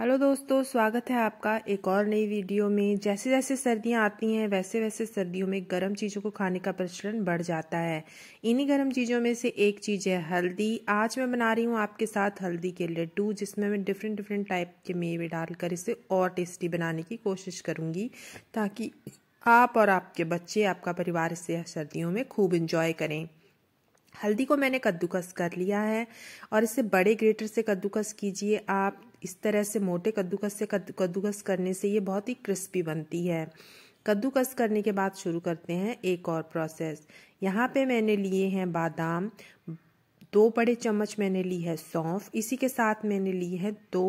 hello दोस्तों स्वागत है आपका एक और नई वीडियो में जैसे जैसे सर्दियां आती हैं वैसे वैसे सर्दियों में गर्म चीज़ों को खाने का प्रचलन बढ़ जाता है इन्हीं गर्म चीज़ों में से एक चीज़ है हल्दी आज मैं बना रही हूँ आपके साथ हल्दी के लड्डू जिसमें मैं डिफरेंट डिफरेंट टाइप के मेवे डालकर इसे और टेस्टी बनाने की कोशिश करूँगी ताकि आप और आपके बच्चे आपका परिवार इसे सर्दियों में खूब इंजॉय करें हल्दी को मैंने कद्दूकस कर लिया है और इसे बड़े ग्रेटर से कद्दूकस कीजिए आप इस तरह से मोटे कद्दूकस से कद्दूकस करने से ये बहुत ही क्रिस्पी बनती है कद्दूकस करने के बाद शुरू करते हैं एक और प्रोसेस यहाँ पे मैंने लिए हैं बादाम दो बड़े चम्मच मैंने ली है सौंफ इसी के साथ मैंने ली है दो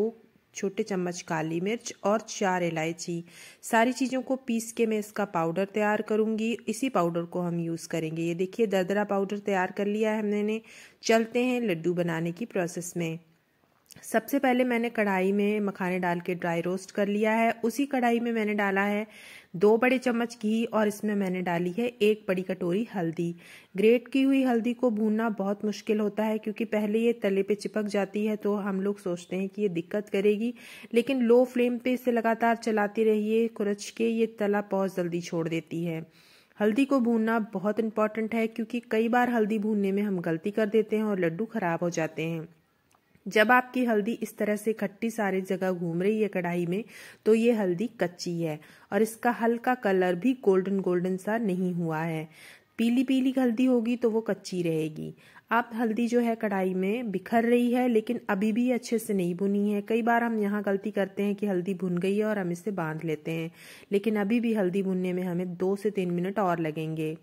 छोटे चम्मच काली मिर्च और चार इलायची सारी चीज़ों को पीस के मैं इसका पाउडर तैयार करूंगी इसी पाउडर को हम यूज़ करेंगे ये देखिए दरदरा पाउडर तैयार कर लिया है हमने चलते हैं लड्डू बनाने की प्रोसेस में सबसे पहले मैंने कढ़ाई में मखाने डाल के ड्राई रोस्ट कर लिया है उसी कढ़ाई में मैंने डाला है दो बड़े चम्मच घी और इसमें मैंने डाली है एक बड़ी कटोरी हल्दी ग्रेट की हुई हल्दी को भूनना बहुत मुश्किल होता है क्योंकि पहले ये तले पे चिपक जाती है तो हम लोग सोचते हैं कि ये दिक्कत करेगी लेकिन लो फ्लेम पे इसे लगातार चलाती रहिए कुरच के ये तला बहुत जल्दी छोड़ देती है हल्दी को भूनना बहुत इंपॉर्टेंट है क्योंकि कई बार हल्दी भूनने में हम गलती कर देते हैं और लड्डू खराब हो जाते हैं जब आपकी हल्दी इस तरह से खट्टी सारी जगह घूम रही है कढ़ाई में तो ये हल्दी कच्ची है और इसका हल्का कलर भी गोल्डन गोल्डन सा नहीं हुआ है पीली पीली हल्दी होगी तो वो कच्ची रहेगी आप हल्दी जो है कढ़ाई में बिखर रही है लेकिन अभी भी अच्छे से नहीं भुनी है कई बार हम यहाँ गलती करते हैं कि हल्दी भुन गई है और हम इसे बांध लेते हैं लेकिन अभी भी हल्दी भुनने में हमें दो से तीन मिनट और लगेंगे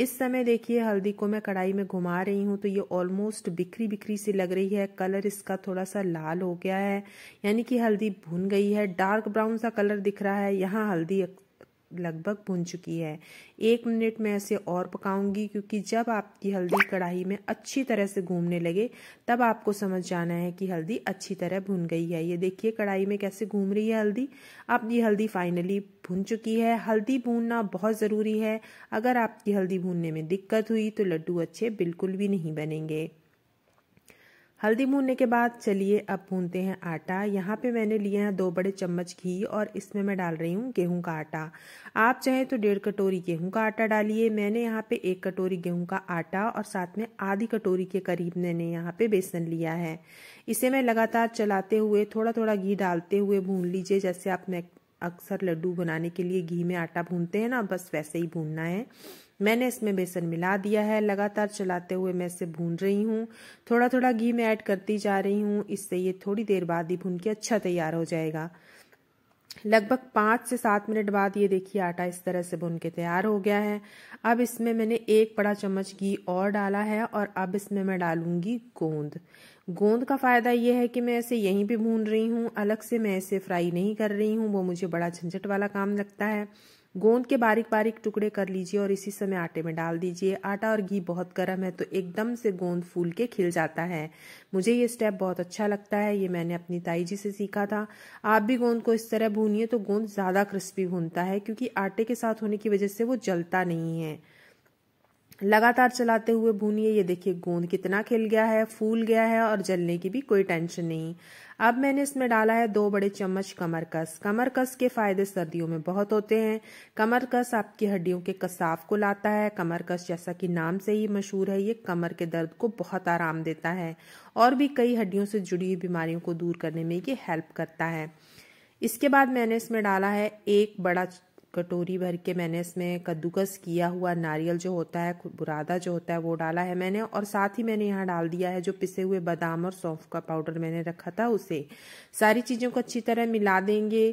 इस समय देखिए हल्दी को मैं कढ़ाई में घुमा रही हूँ तो ये ऑलमोस्ट बिखरी बिखरी सी लग रही है कलर इसका थोड़ा सा लाल हो गया है यानी कि हल्दी भुन गई है डार्क ब्राउन सा कलर दिख रहा है यहाँ हल्दी लगभग भुन चुकी है एक मिनट मैं इसे और पकाऊंगी क्योंकि जब आपकी हल्दी कढ़ाई में अच्छी तरह से घूमने लगे तब आपको समझ जाना है कि हल्दी अच्छी तरह भुन गई है ये देखिए कढ़ाई में कैसे घूम रही है हल्दी अब ये हल्दी फाइनली भुन चुकी है हल्दी भूनना बहुत ज़रूरी है अगर आपकी हल्दी भूनने में दिक्कत हुई तो लड्डू अच्छे बिल्कुल भी नहीं बनेंगे हल्दी भूनने के बाद चलिए अब भूनते हैं आटा यहाँ पे मैंने लिए हैं दो बड़े चम्मच घी और इसमें मैं डाल रही हूँ गेहूं का आटा आप चाहें तो डेढ़ कटोरी गेहूं का आटा डालिए मैंने यहाँ पे एक कटोरी गेहूं का आटा और साथ में आधी कटोरी के करीब मैंने यहाँ पे बेसन लिया है इसे मैं लगातार चलाते हुए थोड़ा थोड़ा घी डालते हुए भून लीजिए जैसे आप अक्सर लड्डू बनाने के लिए घी में आटा भूनते हैं ना बस वैसे ही भूनना है मैंने इसमें बेसन मिला दिया है लगातार चलाते हुए मैं इसे भून रही हूँ थोड़ा थोड़ा घी मैं ऐड करती जा रही हूँ इससे ये थोड़ी देर बाद ही भून के अच्छा तैयार हो जाएगा लगभग पाँच से सात मिनट बाद ये देखिए आटा इस तरह से भुन के तैयार हो गया है अब इसमें मैंने एक बड़ा चम्मच घी और डाला है और अब इसमें मैं डालूंगी गोंद गोंद का फ़ायदा ये है कि मैं इसे यहीं पे भून रही हूँ अलग से मैं इसे फ्राई नहीं कर रही हूँ वो मुझे बड़ा झंझट वाला काम लगता है गोंद के बारीक बारीक टुकड़े कर लीजिए और इसी समय आटे में डाल दीजिए आटा और घी बहुत गर्म है तो एकदम से गोंद फूल के खिल जाता है मुझे ये स्टेप बहुत अच्छा लगता है ये मैंने अपनी ताई जी से सीखा था आप भी गोंद को इस तरह भूनिए तो गोंद ज़्यादा क्रिस्पी भूनता है क्योंकि आटे के साथ होने की वजह से वो जलता नहीं है लगातार चलाते हुए भूनिए ये देखिए गोंद कितना खिल गया है फूल गया है और जलने की भी कोई टेंशन नहीं अब मैंने इसमें डाला है दो बड़े चम्मच कमरकस कमरकस के फायदे सर्दियों में बहुत होते हैं कमरकस आपकी हड्डियों के कसाव को लाता है कमरकस जैसा कि नाम से ही मशहूर है ये कमर के दर्द को बहुत आराम देता है और भी कई हड्डियों से जुड़ी हुई बीमारियों को दूर करने में ये हेल्प करता है इसके बाद मैंने इसमें डाला है एक बड़ा कटोरी भर के मैंने इसमें कद्दूकस किया हुआ नारियल जो होता है बुरादा जो होता है वो डाला है मैंने और साथ ही मैंने यहाँ डाल दिया है जो पिसे हुए बादाम और सौंफ का पाउडर मैंने रखा था उसे सारी चीज़ों को अच्छी तरह मिला देंगे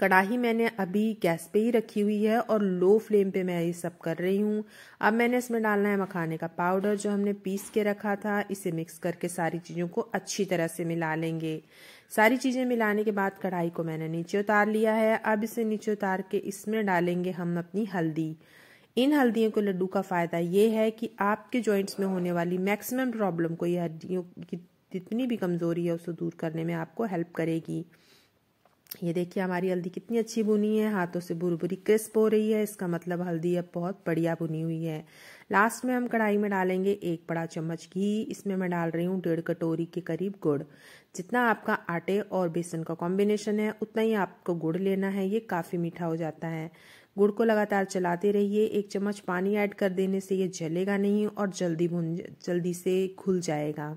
कढ़ाई मैंने अभी गैस पे ही रखी हुई है और लो फ्लेम पे मैं ये सब कर रही हूँ अब मैंने इसमें डालना है मखाने का पाउडर जो हमने पीस के रखा था इसे मिक्स करके सारी चीज़ों को अच्छी तरह से मिला लेंगे सारी चीज़ें मिलाने के बाद कढ़ाई को मैंने नीचे उतार लिया है अब इसे नीचे उतार के इसमें डालेंगे हम अपनी हल्दी इन हल्दियों के लड्डू का फ़ायदा ये है कि आपके जॉइंट्स में होने वाली मैक्सिमम प्रॉब्लम को ये हड्डियों की जितनी भी कमज़ोरी है उसको दूर करने में आपको हेल्प करेगी ये देखिए हमारी हल्दी कितनी अच्छी बुनी है हाथों से भुर बुरी क्रिस्प हो रही है इसका मतलब हल्दी अब बहुत बढ़िया बुनी हुई है लास्ट में हम कढ़ाई में डालेंगे एक बड़ा चम्मच घी इसमें मैं डाल रही हूँ डेढ़ कटोरी के करीब गुड़ जितना आपका आटे और बेसन का कॉम्बिनेशन है उतना ही आपको गुड़ लेना है ये काफ़ी मीठा हो जाता है गुड़ को लगातार चलाते रहिए एक चम्मच पानी ऐड कर देने से ये जलेगा नहीं और जल्दी भुन जल्दी से खुल जाएगा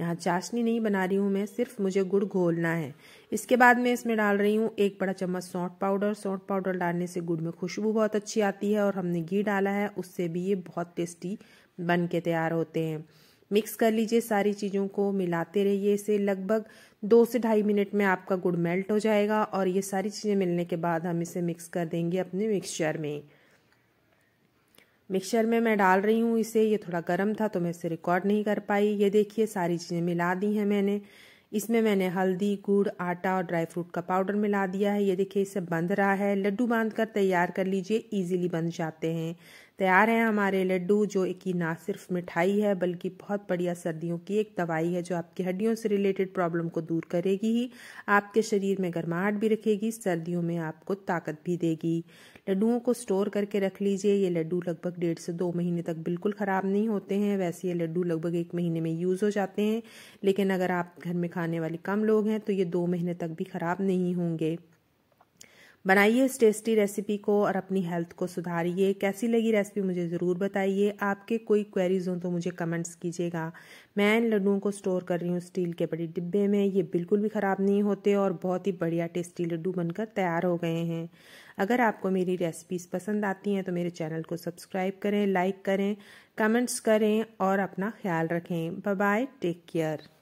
यहाँ चाशनी नहीं बना रही हूँ मैं सिर्फ मुझे गुड़ घोलना है इसके बाद मैं इसमें डाल रही हूँ एक बड़ा चम्मच सौंठ पाउडर सौंठ पाउडर डालने से गुड़ में खुशबू बहुत अच्छी आती है और हमने घी डाला है उससे भी ये बहुत टेस्टी बन के तैयार होते हैं मिक्स कर लीजिए सारी चीज़ों को मिलाते रहिए इसे लगभग दो से ढाई मिनट में आपका गुड़ मेल्ट हो जाएगा और ये सारी चीज़ें मिलने के बाद हम इसे मिक्स कर देंगे अपने मिक्सचर में मिक्सर में मैं डाल रही हूँ इसे ये थोड़ा गर्म था तो मैं इसे रिकॉर्ड नहीं कर पाई ये देखिए सारी चीज़ें मिला दी हैं मैंने इसमें मैंने हल्दी गुड़ आटा और ड्राई फ्रूट का पाउडर मिला दिया है ये देखिए इसे बंध रहा है लड्डू बांध कर तैयार कर लीजिए ईजिली बन जाते हैं तैयार हैं हमारे लड्डू जो एक ही ना सिर्फ मिठाई है बल्कि बहुत बढ़िया सर्दियों की एक दवाई है जो आपकी हड्डियों से रिलेटेड प्रॉब्लम को दूर करेगी ही आपके शरीर में गर्माहट भी रखेगी सर्दियों में आपको ताकत भी देगी लड्डुओं को स्टोर करके रख लीजिए ये लड्डू लगभग डेढ़ से दो महीने तक बिल्कुल ख़राब नहीं होते हैं वैसे ये लड्डू लगभग एक महीने में यूज़ हो जाते हैं लेकिन अगर आप घर में खाने वाले कम लोग हैं तो ये दो महीने तक भी ख़राब नहीं होंगे बनाइए इस टेस्टी रेसिपी को और अपनी हेल्थ को सुधारिए कैसी लगी रेसिपी मुझे ज़रूर बताइए आपके कोई क्वेरीज हों तो मुझे कमेंट्स कीजिएगा मैं इन लड्डुओं को स्टोर कर रही हूँ स्टील के बड़े डिब्बे में ये बिल्कुल भी ख़राब नहीं होते और बहुत ही बढ़िया टेस्टी लड्डू बनकर तैयार हो गए हैं अगर आपको मेरी रेसिपीज़ पसंद आती हैं तो मेरे चैनल को सब्सक्राइब करें लाइक करें कमेंट्स करें और अपना ख्याल रखें बाय टेक केयर